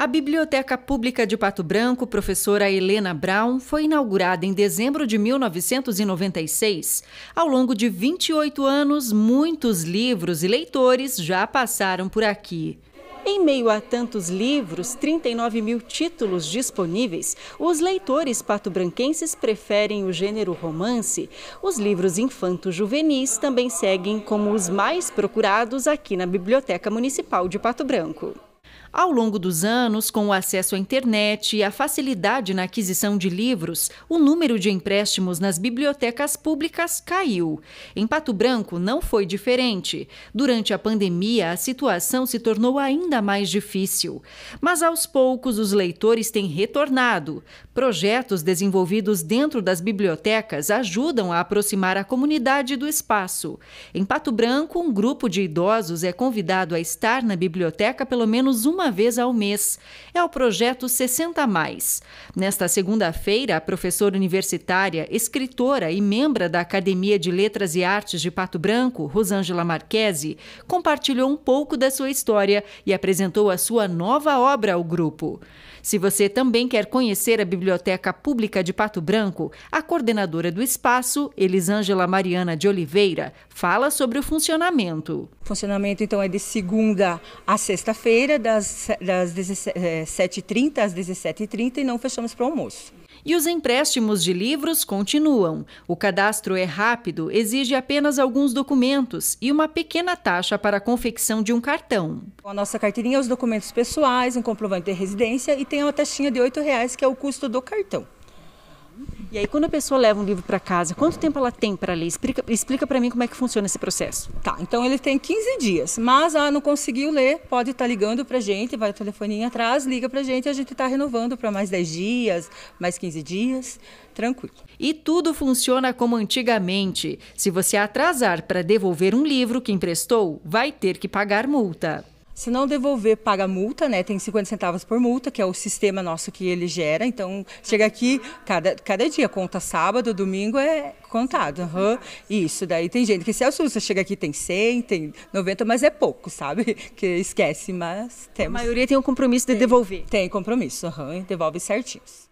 A Biblioteca Pública de Pato Branco, professora Helena Brown, foi inaugurada em dezembro de 1996. Ao longo de 28 anos, muitos livros e leitores já passaram por aqui. Em meio a tantos livros, 39 mil títulos disponíveis, os leitores pato-branquenses preferem o gênero romance. Os livros infanto-juvenis também seguem como os mais procurados aqui na Biblioteca Municipal de Pato Branco. Ao longo dos anos, com o acesso à internet e a facilidade na aquisição de livros, o número de empréstimos nas bibliotecas públicas caiu. Em Pato Branco não foi diferente. Durante a pandemia, a situação se tornou ainda mais difícil. Mas aos poucos, os leitores têm retornado. Projetos desenvolvidos dentro das bibliotecas ajudam a aproximar a comunidade do espaço. Em Pato Branco, um grupo de idosos é convidado a estar na biblioteca pelo menos uma uma vez ao mês. É o projeto 60 Mais. Nesta segunda-feira, a professora universitária, escritora e membra da Academia de Letras e Artes de Pato Branco, Rosângela Marquesi, compartilhou um pouco da sua história e apresentou a sua nova obra ao grupo. Se você também quer conhecer a Biblioteca Pública de Pato Branco, a coordenadora do espaço, Elisângela Mariana de Oliveira, fala sobre o funcionamento. O funcionamento então é de segunda a sexta-feira, das das, das eh, 17h30 às 17h30 e não fechamos para o almoço. E os empréstimos de livros continuam. O cadastro é rápido, exige apenas alguns documentos e uma pequena taxa para a confecção de um cartão. A nossa carteirinha é os documentos pessoais, um comprovante de residência e tem uma taxinha de R$ 8,00 que é o custo do cartão. E aí, quando a pessoa leva um livro para casa, quanto tempo ela tem para ler? Explica, explica para mim como é que funciona esse processo. Tá, então ele tem 15 dias, mas ah, não conseguiu ler, pode estar tá ligando para a gente, vai o telefoninho atrás, liga para a gente, a gente está renovando para mais 10 dias, mais 15 dias, tranquilo. E tudo funciona como antigamente. Se você atrasar para devolver um livro que emprestou, vai ter que pagar multa. Se não devolver, paga multa, né? Tem 50 centavos por multa, que é o sistema nosso que ele gera. Então, chega aqui cada, cada dia, conta sábado, domingo é contado. Uhum. Isso, daí tem gente que se assusta, chega aqui tem 100, tem 90, mas é pouco, sabe? Que esquece, mas temos. A maioria tem o um compromisso de tem, devolver. Tem compromisso, uhum, devolve certinhos.